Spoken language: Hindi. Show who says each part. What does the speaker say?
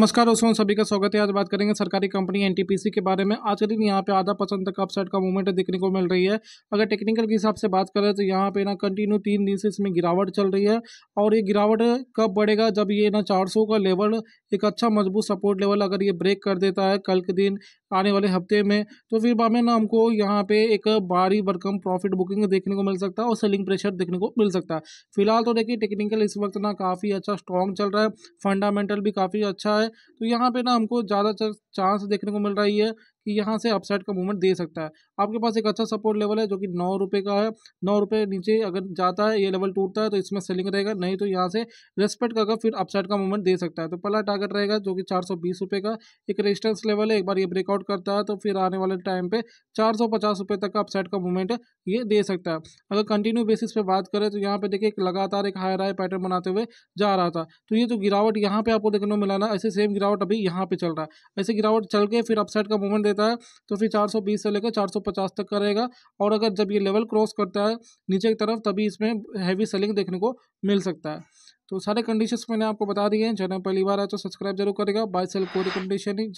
Speaker 1: नमस्कार दोस्तों सभी का स्वागत है आज बात करेंगे सरकारी कंपनी एनटीपीसी के बारे में आज के दिन यहाँ पे आधा परसेंट तक अपसाइड का मूवमेंट देखने को मिल रही है अगर टेक्निकल के हिसाब से बात करें तो यहाँ पे ना कंटिन्यू तीन दिन से इसमें गिरावट चल रही है और ये गिरावट कब बढ़ेगा जब ये ना चार का लेवल एक अच्छा मजबूत सपोर्ट लेवल अगर ये ब्रेक कर देता है कल के दिन आने वाले हफ्ते में तो फिर बाद में ना हमको यहाँ पे एक भारी भरकम प्रॉफिट बुकिंग देखने को मिल सकता है और सेलिंग प्रेशर देखने को मिल सकता है फिलहाल तो देखिए टेक्निकल इस वक्त ना काफ़ी अच्छा स्ट्रॉन्ग चल रहा है फंडामेंटल भी काफ़ी अच्छा है है तो यहाँ पे ना हमको ज़्यादा चांस देखने को मिल रही है कि यहाँ से अपसाइड का मूवमेंट दे सकता है आपके पास एक अच्छा सपोर्ट लेवल है जो कि नौ रुपये का है नौ रुपये नीचे अगर जाता है ये लेवल टूटता है तो इसमें सेलिंग रहेगा नहीं तो यहाँ से रेस्पेक्ट करके फिर अपसाइड का मूवमेंट दे सकता है तो पहला टारगेट रहेगा जो कि चार का एक रेजिस्टेंस लेवल है एक बार ये ब्रेकआउट करता है तो फिर आने वाले टाइम पर चार रुपये तक का अपसाइड का मूवमेंट ये दे सकता है अगर कंटिन्यू बेसिस पर बात करें तो यहाँ पर देखिए एक लगातार एक हायर हाई पैटर्न बनाते हुए जा रहा था तो ये जो गिरावट यहाँ पे आपको देखने को मिला ना ऐसे सेम गिरावट अभी यहाँ पर चल रहा है ऐसे गिरावट चल के फिर अपसाइड का मूवमेंट देता है तो फिर 420 से लेकर 450 तक करेगा और अगर जब ये लेवल क्रॉस करता है नीचे की तरफ तभी इसमें हैवी सेलिंग देखने को मिल सकता है तो सारे कंडीशंस मैंने आपको बता दिए हैं चैनल पहली बार है तो सब्सक्राइब जरूर करेगा बाय सेल कोई कंडीशन ही